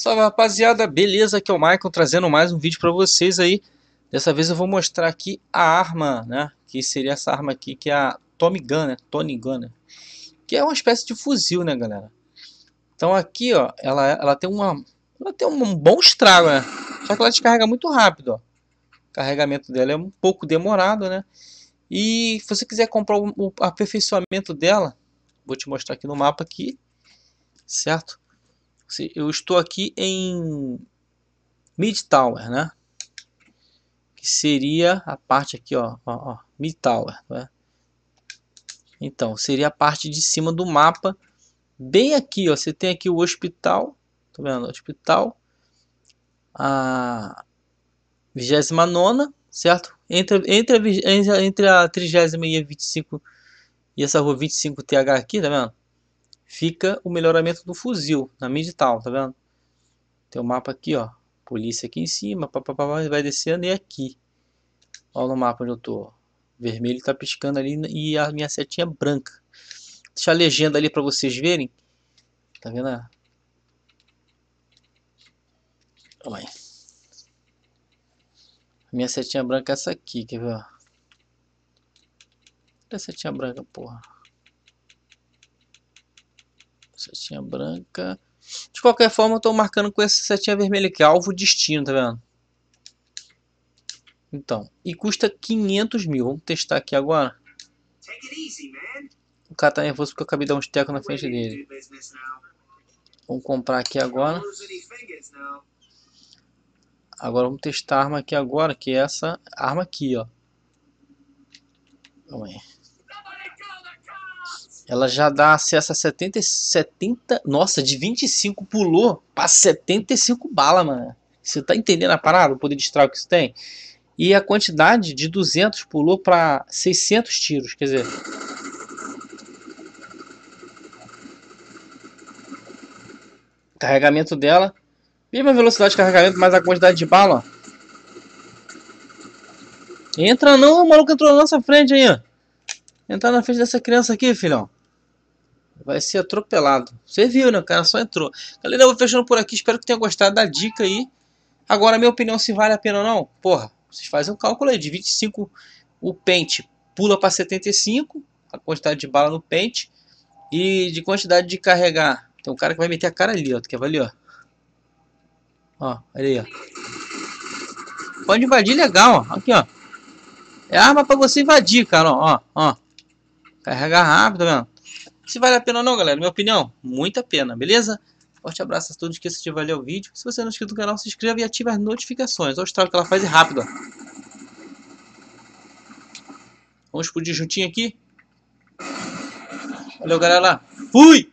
Salve rapaziada, beleza? Aqui é o Michael trazendo mais um vídeo para vocês aí. Dessa vez eu vou mostrar aqui a arma, né? Que seria essa arma aqui, que é a Tommy Gun, né? Tony Gun, né? Que é uma espécie de fuzil, né, galera? Então aqui, ó, ela, ela tem uma... Ela tem um bom estrago, né? Só que ela descarrega muito rápido, ó. O carregamento dela é um pouco demorado, né? E se você quiser comprar o aperfeiçoamento dela, vou te mostrar aqui no mapa aqui, certo? eu estou aqui em Mid Tower, né? Que seria a parte aqui, ó, ó, ó Mid Tower, né? Então, seria a parte de cima do mapa, bem aqui, ó, você tem aqui o hospital, tá vendo? Hospital, a 29 certo? Entre, entre, a, entre a 30 e a 25 e essa rua 25TH aqui, tá vendo? fica o melhoramento do fuzil na medida tal, tá vendo? Tem o um mapa aqui, ó. Polícia aqui em cima, papapá, vai descendo e é aqui. Ó no mapa onde eu tô. Vermelho tá piscando ali e a minha setinha é branca. Deixa a legenda ali para vocês verem. Tá vendo? Calma aí. A minha setinha branca é essa aqui, quer ver? Cadê a setinha branca, porra? Setinha branca. De qualquer forma, eu tô marcando com essa setinha vermelha aqui, alvo destino, tá vendo? Então, e custa 500 mil. Vamos testar aqui agora. O cara tá nervoso porque eu acabei de dar um tecos na frente dele. Vamos comprar aqui agora. Agora vamos testar a arma aqui agora, que é essa arma aqui, ó. Calma aí ela já dá acesso a 70, 70, nossa, de 25 pulou para 75 bala, mano. Você tá entendendo a parada, o poder de estrago que isso tem? E a quantidade de 200 pulou para 600 tiros, quer dizer... Carregamento dela, mesma velocidade de carregamento, mas a quantidade de bala, ó. Entra não, o maluco entrou na nossa frente aí, ó. Entrar na frente dessa criança aqui, filhão vai ser atropelado. Você viu, né? O cara só entrou. Galera, eu vou fechando por aqui. Espero que tenha gostado da dica aí. Agora, minha opinião, se vale a pena ou não. Porra, vocês fazem um cálculo aí. De 25 o pente pula para 75. A quantidade de bala no pente. E de quantidade de carregar. Tem um cara que vai meter a cara ali, ó. Tu quer ver ali, ó. Ó, olha aí, ó. Pode invadir legal, ó. Aqui, ó. É arma para você invadir, cara, ó. Ó, ó. Carregar rápido, mano. Se vale a pena ou não, galera, minha opinião, muita pena, beleza? Forte abraço a todos, esqueça de avaliar o vídeo. Se você não é inscrito no canal, se inscreva e ative as notificações. Olha o estrago que ela faz é rápido, ó. Vamos explodir juntinho aqui. Valeu, galera. Fui!